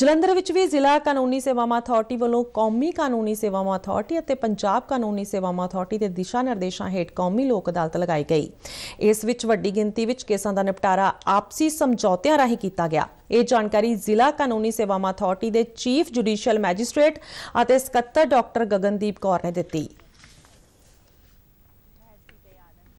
ਜਲੰਧਰ ਵਿੱਚ ਵੀ ਜ਼ਿਲ੍ਹਾ ਕਾਨੂੰਨੀ ਸੇਵਾਵਾਂ ਅਥਾਰਟੀ ਵੱਲੋਂ ਕੌਮੀ ਕਾਨੂੰਨੀ ਸੇਵਾਵਾਂ ਅਥਾਰਟੀ ਅਤੇ ਪੰਜਾਬ ਕਾਨੂੰਨੀ ਸੇਵਾਵਾਂ ਅਥਾਰਟੀ ਦੇ ਦਿਸ਼ਾ ਨਿਰਦੇਸ਼ਾਂ ਹੇਠ ਕੌਮੀ ਲੋਕ ਅਦਾਲਤ ਲਗਾਈ ਗਈ ਇਸ ਵਿੱਚ ਵੱਡੀ ਗਿਣਤੀ ਵਿੱਚ ਕੇਸਾਂ ਦਾ ਨਿਪਟਾਰਾ ਆਪਸੀ ਸਮਝੌਤਿਆਂ ਰਾਹੀਂ ਕੀਤਾ ਗਿਆ ਇਹ ਜਾਣਕਾਰੀ ਜ਼ਿਲ੍ਹਾ ਕਾਨੂੰਨੀ ਸੇਵਾਵਾਂ ਅਥਾਰਟੀ ਦੇ ਚੀਫ ਜੁਡੀਸ਼ੀਅਲ ਮੈਜਿਸਟ੍ਰੇਟ ਅਤੇ ਸਕੱਤਰ ਡਾਕਟਰ ਗਗਨਦੀਪ ਕੌਰ ਨੇ ਦਿੱਤੀ